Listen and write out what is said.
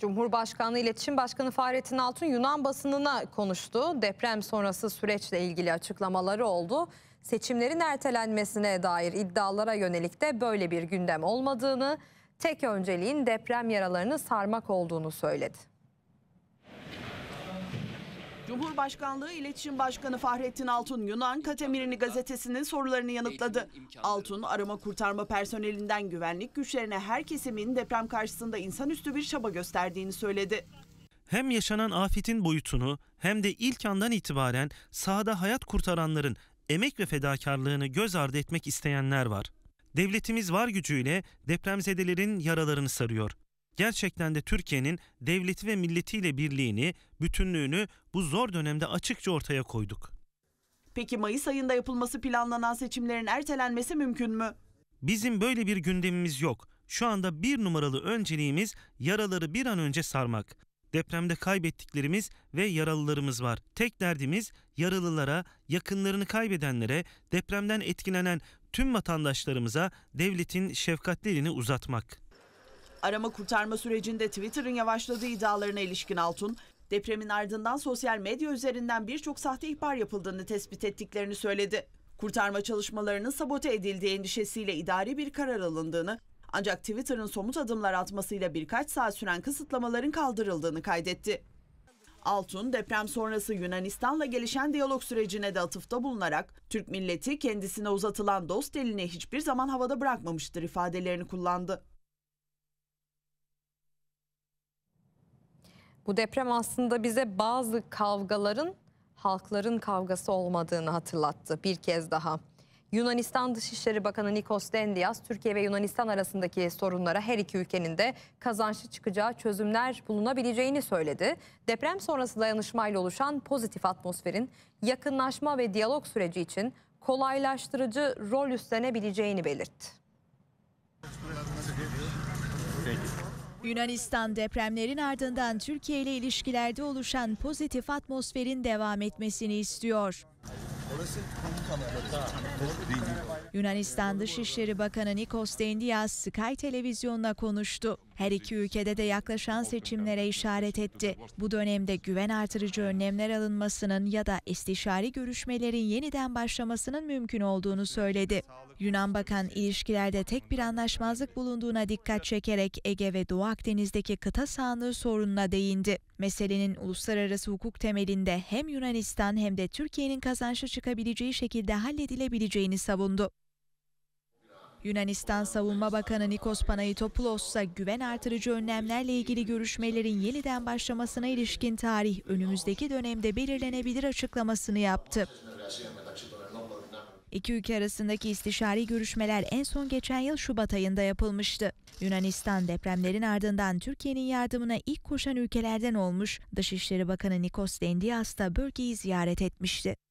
Cumhurbaşkanlığı İletişim Başkanı Fahrettin Altun Yunan basınına konuştu. Deprem sonrası süreçle ilgili açıklamaları oldu. Seçimlerin ertelenmesine dair iddialara yönelik de böyle bir gündem olmadığını, tek önceliğin deprem yaralarını sarmak olduğunu söyledi. Cumhurbaşkanlığı İletişim Başkanı Fahrettin Altun Yunan Katemirini gazetesinin sorularını yanıtladı. Altun arama kurtarma personelinden güvenlik güçlerine her kesimin deprem karşısında insanüstü bir çaba gösterdiğini söyledi hem yaşanan afetin boyutunu hem de ilk andan itibaren sahada hayat kurtaranların emek ve fedakarlığını göz ardı etmek isteyenler var. Devletimiz var gücüyle depremzedelerin yaralarını sarıyor gerçekten de Türkiye'nin devleti ve milletiyle birliğini, bütünlüğünü bu zor dönemde açıkça ortaya koyduk. Peki Mayıs ayında yapılması planlanan seçimlerin ertelenmesi mümkün mü? Bizim böyle bir gündemimiz yok. Şu anda bir numaralı önceliğimiz yaraları bir an önce sarmak. Depremde kaybettiklerimiz ve yaralılarımız var. Tek derdimiz yaralılara, yakınlarını kaybedenlere, depremden etkilenen tüm vatandaşlarımıza devletin şefkatli elini uzatmak. Arama kurtarma sürecinde Twitter'ın yavaşladığı iddialarına ilişkin Altun, depremin ardından sosyal medya üzerinden birçok sahte ihbar yapıldığını tespit ettiklerini söyledi. Kurtarma çalışmalarının sabote edildiği endişesiyle idari bir karar alındığını, ancak Twitter'ın somut adımlar atmasıyla birkaç saat süren kısıtlamaların kaldırıldığını kaydetti. Altun, deprem sonrası Yunanistan'la gelişen diyalog sürecine de atıfta bulunarak, Türk milleti kendisine uzatılan dost elini hiçbir zaman havada bırakmamıştır ifadelerini kullandı. Bu deprem aslında bize bazı kavgaların halkların kavgası olmadığını hatırlattı bir kez daha. Yunanistan Dışişleri Bakanı Nikos Dendias, Türkiye ve Yunanistan arasındaki sorunlara her iki ülkenin de kazançlı çıkacağı çözümler bulunabileceğini söyledi. Deprem sonrası dayanışmayla oluşan pozitif atmosferin yakınlaşma ve diyalog süreci için kolaylaştırıcı rol üstlenebileceğini belirtti. Yunanistan depremlerin ardından Türkiye ile ilişkilerde oluşan pozitif atmosferin devam etmesini istiyor. Yunanistan Dışişleri Bakanı Nikos Dendias Sky televizyonla konuştu. Her iki ülkede de yaklaşan seçimlere işaret etti. Bu dönemde güven artırıcı önlemler alınmasının ya da istişari görüşmelerin yeniden başlamasının mümkün olduğunu söyledi. Yunan Bakan ilişkilerde tek bir anlaşmazlık bulunduğuna dikkat çekerek Ege ve Doğu Akdeniz'deki kıta sahanlığı sorununa değindi. Meselenin uluslararası hukuk temelinde hem Yunanistan hem de Türkiye'nin kazançlı çıkabileceği şekilde halledilebileceğini savundu. Yunanistan Savunma Bakanı Nikos Panayitopoulos'la güven artırıcı önlemlerle ilgili görüşmelerin yeniden başlamasına ilişkin tarih önümüzdeki dönemde belirlenebilir açıklamasını yaptı. İki ülke arasındaki istişari görüşmeler en son geçen yıl Şubat ayında yapılmıştı. Yunanistan depremlerin ardından Türkiye'nin yardımına ilk koşan ülkelerden olmuş, Dışişleri Bakanı Nikos Dendias da bölgeyi ziyaret etmişti.